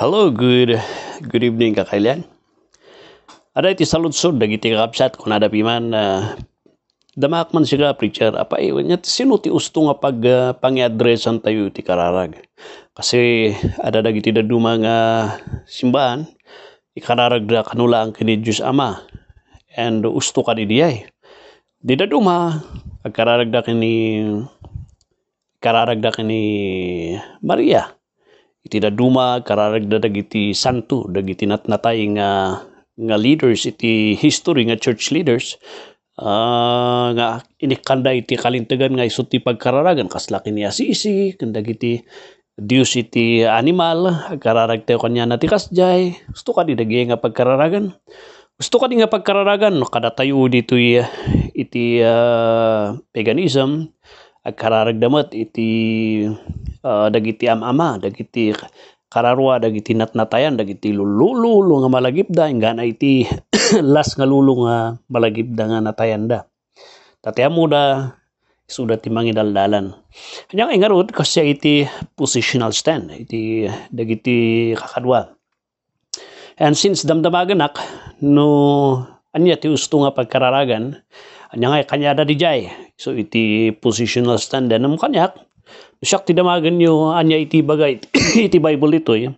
Hello, good good evening kalian. Ada iti salut sud eh, iya, dagi ti kakapsat kun ada piman uh, damak man siya preacher apa iwan nya sino ti usto nga pag uh, pangiadresan tayo ti kararag. Kasi ada dagi tidak daduma nga simbahan ikararag da kanula ang kini Dios Ama and usto ka diai. diyay. Di daduma agkararag da kini kararag da kini Maria iti daduma kararag da iti santo dagiti natnatay nga nga leaders iti history nga church leaders uh, nga inikanda iti kalintegan nga iso ti pagkararagan kaslaki ni asisi ken dagiti Dios iti animal kararag tayo kanya na ti kasjay gusto ka di nga pagkararagan gusto ka di nga pagkararagan no kada tayo dito ah, iti uh, paganism damat iti uh, dagiti amama dagiti kararua dagiti natnatayan dagiti lululu nga malagipda ingana iti las nga lulu nga da nga natayanda mo da suda ti mangidaldalan kanyang ingarod kasi iti positional stand iti dagiti kakadwa and since damdamaganak no anya ti usto nga pagkararagan anya nga kanya di jay, So iti positional standa nam kanyak. Siyak ti damagan nyo anya ah, iti bagay iti Bible ito eh.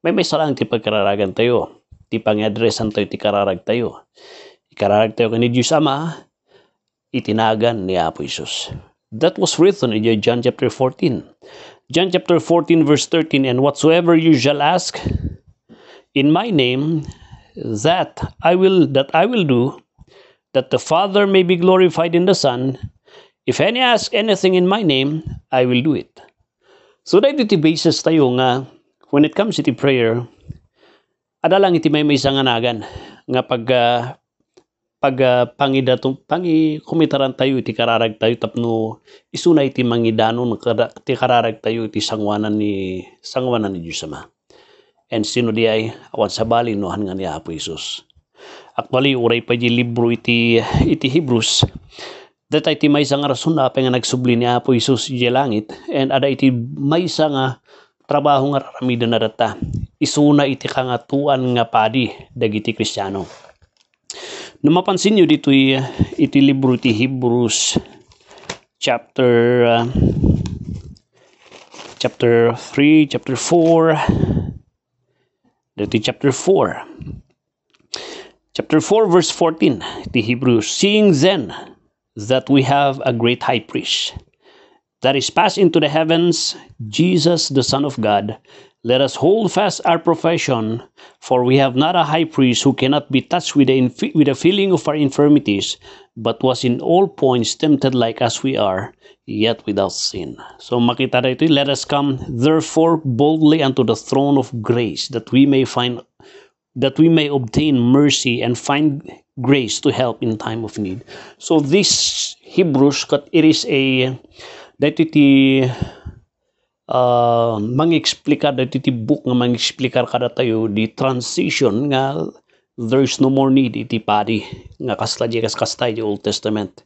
May may sarang ti pagkararagan tayo. Ti pangyadresan tayo ti kararag tayo. Ikararag tayo kani Diyos Ama itinagan ni Apo Isus. That was written in John chapter 14. John chapter 14 verse 13 and whatsoever you shall ask in my name that I will that I will do that the Father may be glorified in the Son. If any ask anything in my name, I will do it. So dahil iti basis tayo nga, when it comes iti prayer, adalang iti may may sanganagan nga pag uh, pag uh, ah, pangidato pangi tayo iti kararag tayo tapno isunay iti mangidanon iti kararag tayo iti sangwanan ni sangwanan ni Dios Ama. And sino di ay awan sa bali no nga ni Apo Isus. Actually, uray pa di libro iti, iti Hebrews. Data iti may nga rason na nga nagsubli ni Apo Isus iti langit. And ada iti may nga ah, trabaho nga raramida na data. Isuna iti kangatuan nga padi dagiti Kristiyano. Na mapansin nyo dito ah, iti libro iti Hebrews chapter uh, chapter 3, chapter 4, dito chapter 4. Chapter 4, verse 14, the Hebrews, seeing then that we have a great high priest that is passed into the heavens, Jesus, the Son of God, let us hold fast our profession, for we have not a high priest who cannot be touched with the, with the feeling of our infirmities, but was in all points tempted like as we are, yet without sin. So makita let us come therefore boldly unto the throne of grace, that we may find that we may obtain mercy and find grace to help in time of need. So this Hebrews, it is a, that iti uh, mangiksplika dati ti book nga mangiksplika kada tayo di transition nga there's no more need iti pari nga kasla di kas kastay di Old Testament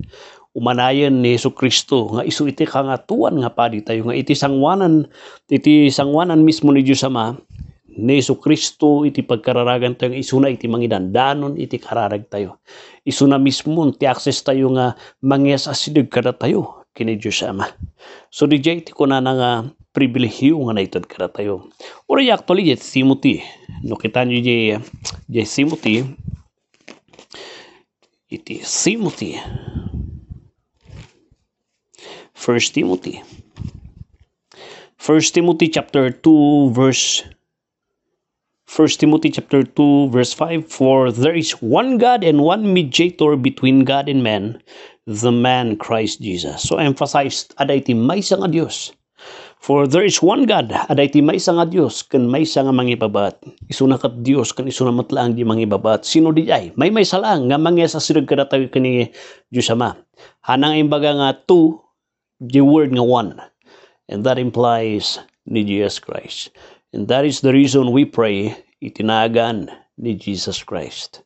umanayan ni Hesus Kristo nga isu iti kangatuan nga pari tayo nga iti sangwanan iti sangwanan mismo ni Dios Ama ni Iso Kristo iti pagkararagan tayo isuna iti mangidandanon iti kararag tayo. Isuna mismo ti access tayo nga mangyas asidig kada tayo kini Diyos Ama. So di iti ko na nga pribilehiyo nga naitod kada tayo. Ura actually iti simuti No kita nyo di, di simuti Iti simuti First Timothy. First Timothy chapter 2 verse 1 Timothy chapter 2 verse 5 For there is one God and one mediator between God and man, the man Christ Jesus. So emphasized, aday ti may nga Dios. For there is one God, aday ti may nga Dios, kan may nga mangibabat. Isuna kat Dios, kan isuna matlaang di mangibabat. Sino di ay? May may salang nga mangya sa sirag kadatawi kani Dios Ama. Hanang imbaga nga two, the word nga one. And that implies ni Jesus Christ. And that is the reason we pray, itinagan ni Jesus Christ.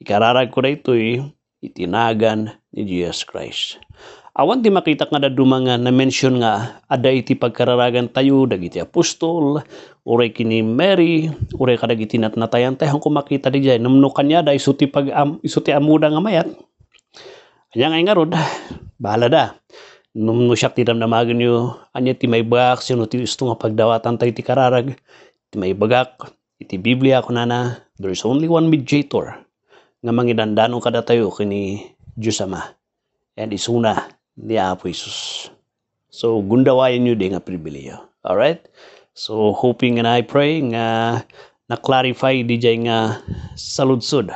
Ikararag ko na ito eh, itinagan ni Jesus Christ. Awan ti makita nga daduma nga na mention nga ada iti pagkararagan tayo dagiti apostol uray kini Mary uray kadagiti natnatayan tayo kung makita di jay namno kanya da isuti pag am, isuti amuda nga mayat. Anya nga ingarod bahala da num no siya tiram na maganyo anya ti may bagak sino ti gusto nga pagdawatan tayo ti kararag ti may bagak iti Biblia ko na, there is only one mediator nga mangidandanong kada tayo kini Diyos Ama and isuna ni Apo Jesus so gundawayan nyo di nga pribilyo alright so hoping and I pray nga na-clarify di jay nga saludsod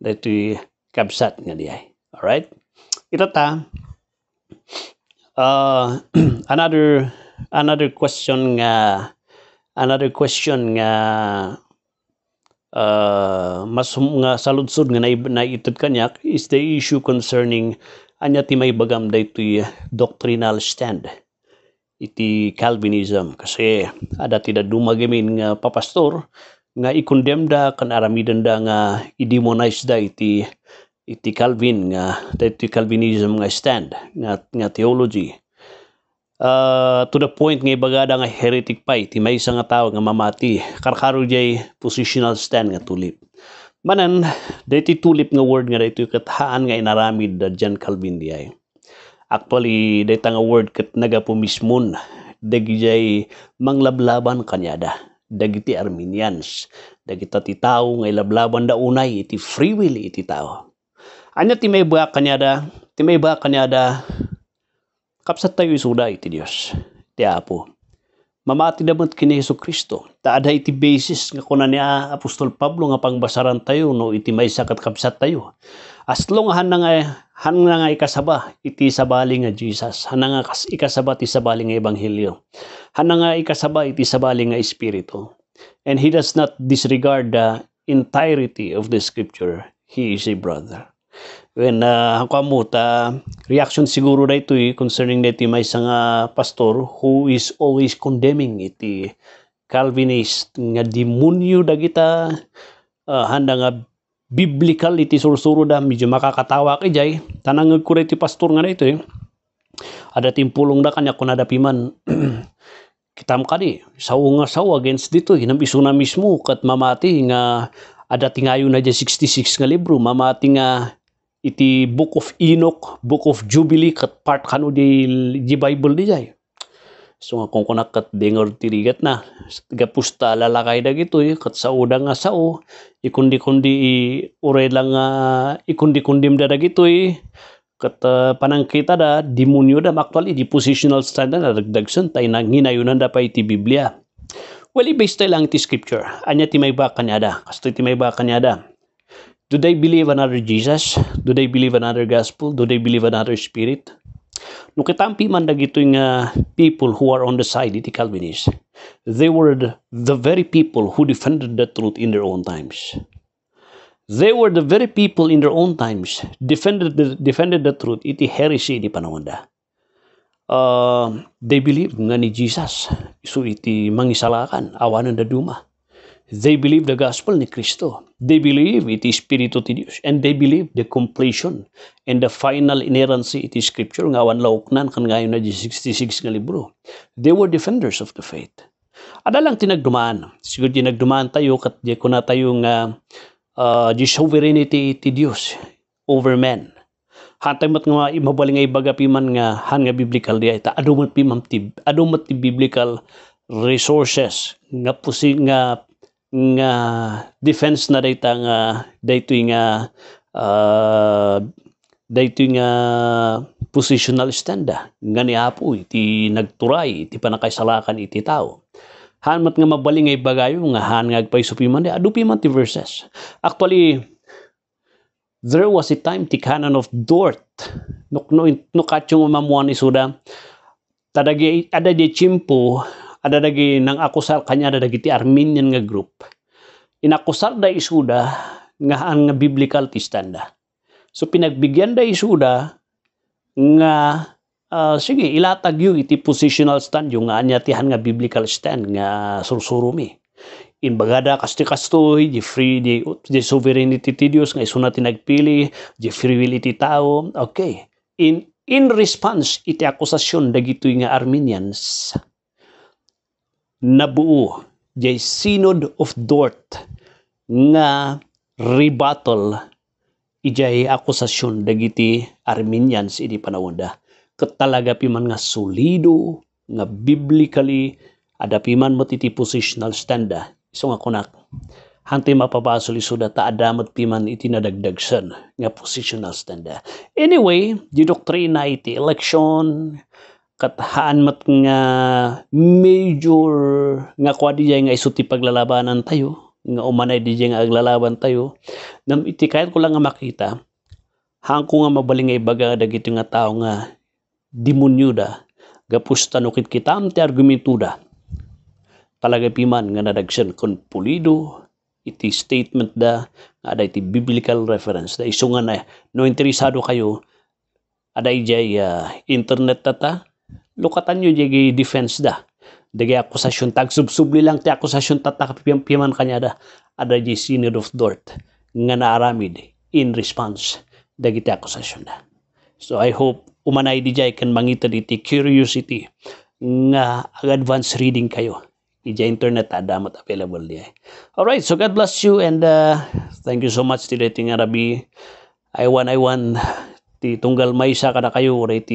dito kapsat nga di ay alright ito ta uh, another another question nga another question nga uh, mas nga saludsod nga naitod kanyak is the issue concerning anya ti may bagam daytoy doctrinal stand iti Calvinism kasi ada ti da dumagamin nga papastor nga ikondemda kan aramidan da nga i da iti iti Calvin nga daytoy Calvinism nga stand nga nga theology uh, to the point nga ibagada nga heretic pa iti may nga tao nga mamati karkaro jay positional stand nga tulip manan daytoy tulip nga word nga daytoy kathaan nga inaramid da John Calvin diay actually dayta nga word ket nagapumismon jay manglablaban kanyada dagiti Arminians dagita ti tao nga ilablaban da unay iti free will iti tao Anya timey bua kanyada, timey bua kanyada, kapsatayo isuda iti Dios ti Apo. Mamati damot kini Hesus Kristo. Taada iti basis nga kuna ni Apostol Pablo nga pangbasaran tayo no iti may sakat kapsat tayo. As long han nga han nga ikasaba iti sabali nga Jesus, han nga ikasaba iti sabali nga ebanghelyo. Han nga ikasaba iti sabali nga espiritu. And he does not disregard the entirety of the scripture. He is a brother. when uh, ang kamuta reaction siguro na ito eh, concerning na ito may isang uh, pastor who is always condemning iti eh. Calvinist nga demonyo kita uh, handa nga biblical iti sursuro da medyo makakatawa kay jay tanang ko iti pastor nga na ito eh ada timpulong da kanya kung nadapiman kitam kani saw nga saw against dito eh. nabiso na mismo kat mamati nga ada tingayo na dyan 66 nga libro mamati nga iti Book of Enoch, Book of Jubilee, kat part kanu di, di Bible di jay. So nga kung kunak kat dengar tirigat na, gapusta lalakay na gito, eh, kat sao da nga sao, ikundi-kundi ure lang nga, ikundi kundi da na gito eh, kat uh, panangkita da, demonyo da, actually, di positional stand na nagdagsan, tayo na hinayunan da pa iti Biblia. Well, i-base tayo lang iti scripture. Anya ti may baka ba da. Kasto ti may baka ba da. Do they believe another Jesus? Do they believe another gospel? Do they believe another spirit? No kitampi man dagito yung people who are on the side iti Calvinists. They were the, very people who defended the truth in their own times. They were the very people in their own times defended the, defended the truth iti heresy ni panawanda. Uh, they believe nga ni Jesus. So iti mangisalakan, awanan da duma They believe the gospel ni Kristo. They believe it is Spirito de Dios. And they believe the completion and the final inerrancy it is Scripture. Nga wan lauknan kan ngayon na 66 nga libro. They were defenders of the faith. Ada lang tinagdumaan. Siguro tinagdumaan tayo kat di ko na tayong uh, ah, uh, the sovereignty ti Dios over men. Hatay mat nga imabaling nga ibaga piman nga han nga biblical di ita. Adumat piman ti adumat ti biblical resources nga pusi nga nga defense na data nga daytoy nga uh, daytoy nga positional standa ah. nga ni Apo iti nagturay iti panakaisalakan iti tao hanmat nga mabali nga bagayo nga han nga agpaisupi man adu man ti verses actually there was a time ti canon of dort nukno no katyong umamuan isuda tadagi ada di chimpo ada lagi nang aku sarkanya kanya ada lagi ti Armenian nga group aku kusar da isuda nga ang nga biblical ti standa so pinagbigyan da isuda nga uh, sige ilatag yung iti positional stand yung nga anya nga biblical stand nga sursurumi in bagada kasti kastoy di free di, di sovereignty ti Diyos, nga isuna ti nagpili di free will iti tao okay in in response iti akusasyon dagitoy nga Arminians nabuo jay Synod of Dort nga rebattle ijay akusasyon dagiti Armenians idi panawanda katalaga piman nga solido nga biblically adapiman mo titi positional standa iso nga kunak hanti mapabaso lisuda ta adamat piman itinadagdagsan nga positional standa anyway di doktrina iti election kathaan mat nga major nga kwa di nga isuti paglalabanan tayo nga umanay di nga aglalaban tayo nam iti kahit ko lang nga makita hangko nga mabaling nga ibaga dagiti nga tao nga demonyo da gapusta no kitam ti argumento da talaga piman nga nadagsan kon pulido iti statement da nga ada iti biblical reference da isungan na no interesado kayo ada jay uh, ah, internet tata Lukatan nyo jagi defense da. Dagi akusasyon tag subsubli lang ti akusasyon tatak piman kanya da. Ada ji senior of dort nga naaramid in response dagi ti akusasyon da. So I hope umanay di jay kan mangita diti curiosity nga ag-advance reading kayo. Ija internet adamat ah, available niya. Alright, so God bless you and uh, thank you so much ti dating Arabi. I want, I want ti tunggal may sa kada kayo, right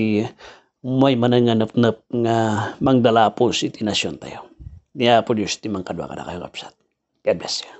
may mananganap na nga mangdala po si tinasyon tayo. Niya po Diyos, timang kadwa ka na kayo kapsat. God bless you.